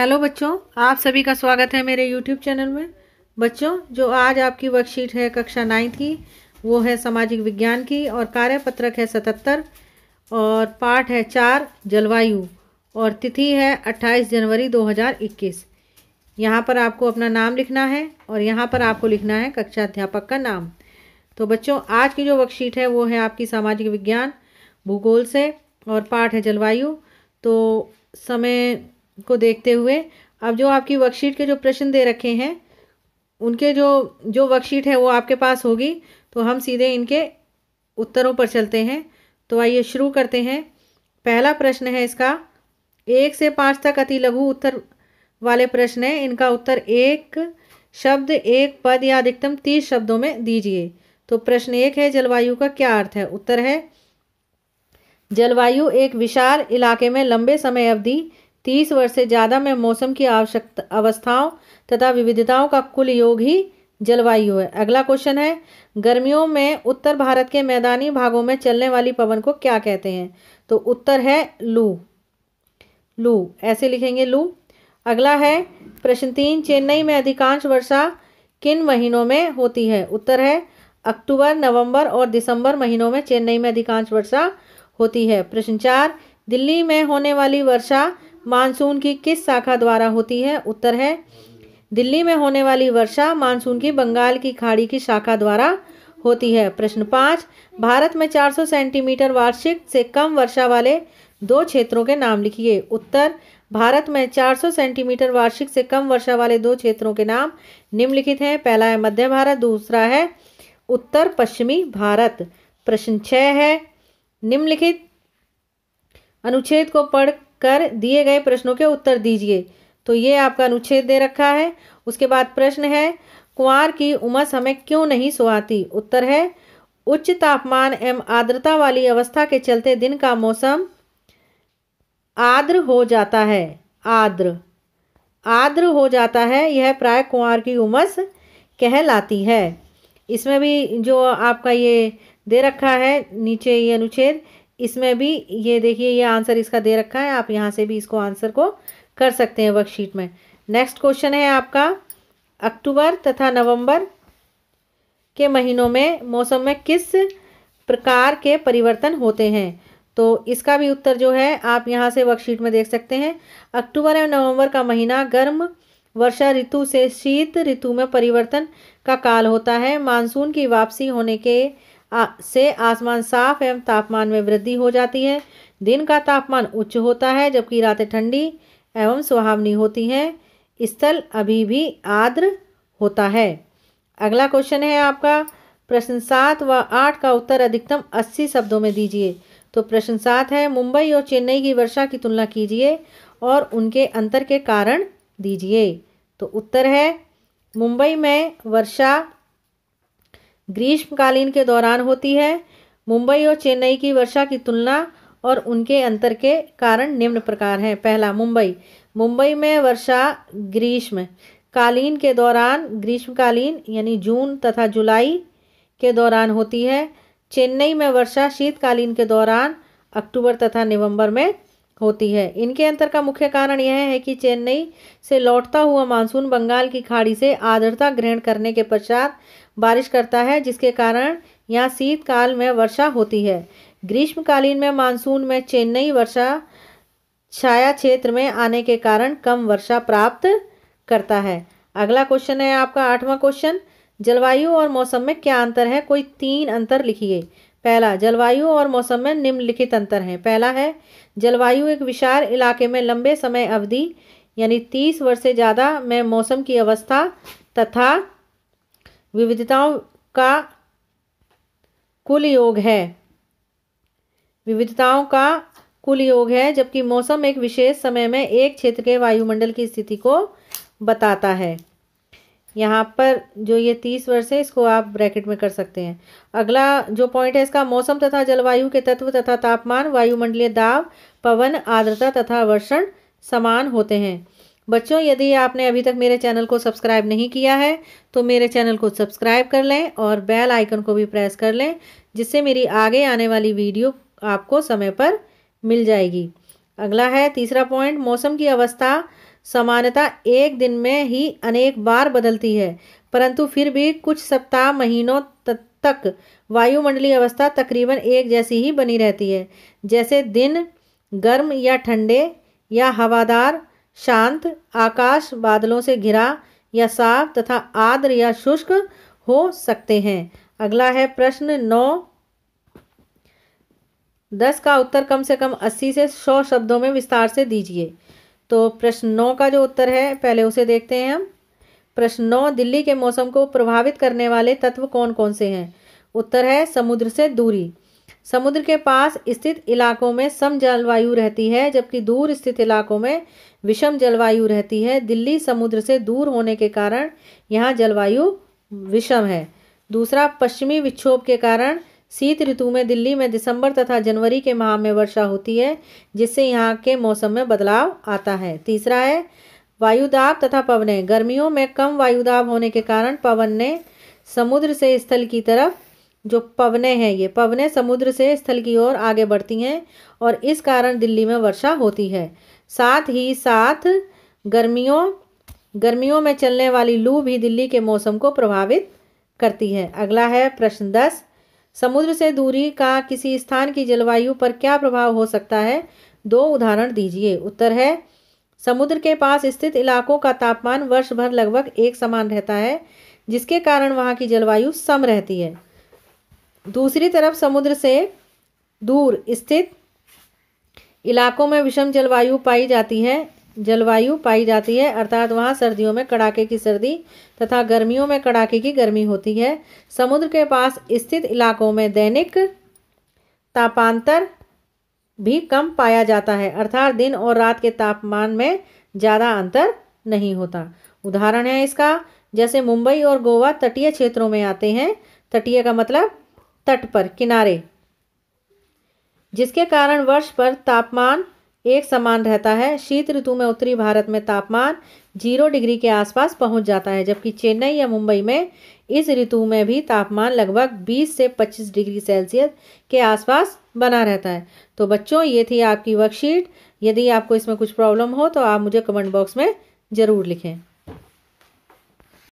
hello बच्चों आप सभी का स्वागत है मेरे यूट्यूब चैनल में बच्चों जो आज आपकी वर्कशीट है कक्षा नाइन्थ की वो है सामाजिक विज्ञान की और कार्यपत्रक है सतहत्तर और पाठ है चार जलवायु और तिथि है अट्ठाईस जनवरी 2021 यहाँ पर आपको अपना नाम लिखना है और यहाँ पर आपको लिखना है कक्षा अध्यापक का नाम तो बच्चों आज की जो वर्कशीट है वो है आपकी सामाजिक विज्ञान भूगोल से और पाठ है जलवायु तो समय को देखते हुए अब जो आपकी वर्कशीट के जो प्रश्न दे रखे हैं उनके जो जो वर्कशीट है वो आपके पास होगी तो हम सीधे इनके उत्तरों पर चलते हैं तो आइए शुरू करते हैं पहला प्रश्न है इसका एक से पाँच तक अति लघु उत्तर वाले प्रश्न है इनका उत्तर एक शब्द एक पद या अधिकतम तीस शब्दों में दीजिए तो प्रश्न एक है जलवायु का क्या अर्थ है उत्तर है जलवायु एक विशाल इलाके में लंबे समय अवधि तीस वर्ष से ज़्यादा में मौसम की आवश्यकता अवस्थाओं तथा विविधताओं का कुल योग ही जलवायु है अगला क्वेश्चन है गर्मियों में उत्तर भारत के मैदानी भागों में चलने वाली पवन को क्या कहते हैं तो उत्तर है लू लू ऐसे लिखेंगे लू अगला है प्रश्न तीन चेन्नई में अधिकांश वर्षा किन महीनों में होती है उत्तर है अक्टूबर नवंबर और दिसंबर महीनों में चेन्नई में अधिकांश वर्षा होती है प्रश्न चार दिल्ली में होने वाली वर्षा मानसून की किस शाखा द्वारा होती है उत्तर है दिल्ली में होने वाली वर्षा मानसून की बंगाल की खाड़ी की शाखा द्वारा होती है प्रश्न पाँच भारत में 400 सेंटीमीटर वार्षिक से कम वर्षा वाले दो क्षेत्रों के नाम लिखिए उत्तर भारत में 400 सेंटीमीटर वार्षिक से कम वर्षा वाले दो क्षेत्रों के नाम निम्नलिखित हैं पहला है मध्य भारत दूसरा है उत्तर पश्चिमी भारत प्रश्न छः है निम्नलिखित अनुच्छेद को पढ़ कर दिए गए प्रश्नों के उत्तर दीजिए तो ये आपका अनुच्छेद दे रखा है उसके बाद प्रश्न है कुंवार की उमस हमें क्यों नहीं सुहाती उत्तर है उच्च तापमान एवं आर्द्रता वाली अवस्था के चलते दिन का मौसम आर्द्र हो जाता है आर्द्र आर्द्र हो जाता है यह प्राय कुंवर की उमस कहलाती है इसमें भी जो आपका ये दे रखा है नीचे ये अनुच्छेद इसमें भी ये देखिए ये आंसर इसका दे रखा है आप यहाँ से भी इसको आंसर को कर सकते हैं वर्कशीट में नेक्स्ट क्वेश्चन है आपका अक्टूबर तथा नवंबर के महीनों में मौसम में किस प्रकार के परिवर्तन होते हैं तो इसका भी उत्तर जो है आप यहाँ से वर्कशीट में देख सकते हैं अक्टूबर एवं नवंबर का महीना गर्म वर्षा ऋतु से शीत ऋतु में परिवर्तन का काल होता है मानसून की वापसी होने के आ, से आसमान साफ एवं तापमान में वृद्धि हो जाती है दिन का तापमान उच्च होता है जबकि रातें ठंडी एवं सुहावनी होती हैं स्थल अभी भी आर्द्र होता है अगला क्वेश्चन है आपका प्रश्न सात व आठ का उत्तर अधिकतम अस्सी शब्दों में दीजिए तो प्रश्न सात है मुंबई और चेन्नई की वर्षा की तुलना कीजिए और उनके अंतर के कारण दीजिए तो उत्तर है मुंबई में वर्षा ग्रीष्मकालीन के दौरान होती है मुंबई और चेन्नई की वर्षा की तुलना और उनके अंतर के कारण निम्न प्रकार हैं पहला मुंबई मुंबई में वर्षा ग्रीष्म कालीन के दौरान ग्रीष्मकालीन यानी जून तथा जुलाई के दौरान होती है चेन्नई में वर्षा शीतकालीन के दौरान अक्टूबर तथा नवंबर में होती है इनके अंतर का मुख्य कारण यह है कि चेन्नई से लौटता हुआ मानसून बंगाल की खाड़ी से आर्द्रता ग्रहण करने के पश्चात बारिश करता है जिसके कारण यहाँ शीतकाल में वर्षा होती है ग्रीष्मकालीन में मानसून में चेन्नई वर्षा छाया क्षेत्र में आने के कारण कम वर्षा प्राप्त करता है अगला क्वेश्चन है आपका आठवां क्वेश्चन जलवायु और मौसम में क्या अंतर है कोई तीन अंतर लिखिए पहला जलवायु और मौसम में निम्नलिखित अंतर हैं पहला है जलवायु एक विशाल इलाके में लंबे समय अवधि यानी तीस वर्ष से ज़्यादा में मौसम की अवस्था तथा विविधताओं का कुल योग है विविधताओं का कुल योग है जबकि मौसम एक विशेष समय में एक क्षेत्र के वायुमंडल की स्थिति को बताता है यहाँ पर जो ये तीस वर्ष है इसको आप ब्रैकेट में कर सकते हैं अगला जो पॉइंट है इसका मौसम तथा जलवायु के तत्व तथा तापमान वायुमंडलीय दाब पवन आर्द्रता तथा वर्षण समान होते हैं बच्चों यदि आपने अभी तक मेरे चैनल को सब्सक्राइब नहीं किया है तो मेरे चैनल को सब्सक्राइब कर लें और बेल आइकन को भी प्रेस कर लें जिससे मेरी आगे आने वाली वीडियो आपको समय पर मिल जाएगी अगला है तीसरा पॉइंट मौसम की अवस्था समानता एक दिन में ही अनेक बार बदलती है परंतु फिर भी कुछ सप्ताह महीनों तक वायुमंडलीय अवस्था तकरीबन एक जैसी ही बनी रहती है जैसे दिन गर्म या ठंडे या हवादार शांत आकाश बादलों से घिरा या साफ तथा आर्द्र या शुष्क हो सकते हैं अगला है प्रश्न नौ दस का उत्तर कम से कम अस्सी से सौ शब्दों में विस्तार से दीजिए तो प्रश्न नौ का जो उत्तर है पहले उसे देखते हैं हम प्रश्न नौ दिल्ली के मौसम को प्रभावित करने वाले तत्व कौन कौन से हैं उत्तर है समुद्र से दूरी समुद्र के पास स्थित इलाकों में सम जलवायु रहती है जबकि दूर स्थित इलाकों में विषम जलवायु रहती है दिल्ली समुद्र से दूर होने के कारण यहाँ जलवायु विषम है दूसरा पश्चिमी विक्षोभ के कारण शीत ऋतु में दिल्ली में दिसंबर तथा जनवरी के माह में वर्षा होती है जिससे यहाँ के मौसम में बदलाव आता है तीसरा है वायुदाब तथा पवने गर्मियों में कम वायुदाब होने के कारण पवन ने समुद्र से स्थल की तरफ जो पवने हैं ये पवने समुद्र से स्थल की ओर आगे बढ़ती हैं और इस कारण दिल्ली में वर्षा होती है साथ ही साथ गर्मियों गर्मियों में चलने वाली लू भी दिल्ली के मौसम को प्रभावित करती है अगला है प्रश्न दस समुद्र से दूरी का किसी स्थान की जलवायु पर क्या प्रभाव हो सकता है दो उदाहरण दीजिए उत्तर है समुद्र के पास स्थित इलाकों का तापमान वर्ष भर लगभग एक समान रहता है जिसके कारण वहाँ की जलवायु सम रहती है दूसरी तरफ समुद्र से दूर स्थित इलाकों में विषम जलवायु पाई जाती है जलवायु पाई जाती है अर्थात वहाँ सर्दियों में कड़ाके की सर्दी तथा गर्मियों में कड़ाके की गर्मी होती है समुद्र के पास स्थित इलाकों में दैनिक तापांतर भी कम पाया जाता है अर्थात दिन और रात के तापमान में ज़्यादा अंतर नहीं होता उदाहरण है इसका जैसे मुंबई और गोवा तटीय क्षेत्रों में आते हैं तटीय का मतलब तट पर किनारे जिसके कारण वर्ष पर तापमान एक समान रहता है शीत ऋतु में उत्तरी भारत में तापमान जीरो डिग्री के आसपास पहुंच जाता है जबकि चेन्नई या मुंबई में इस ऋतु में भी तापमान लगभग 20 से 25 डिग्री सेल्सियस के आसपास बना रहता है तो बच्चों ये थी आपकी वर्कशीट यदि आपको इसमें कुछ प्रॉब्लम हो तो आप मुझे कमेंट बॉक्स में ज़रूर लिखें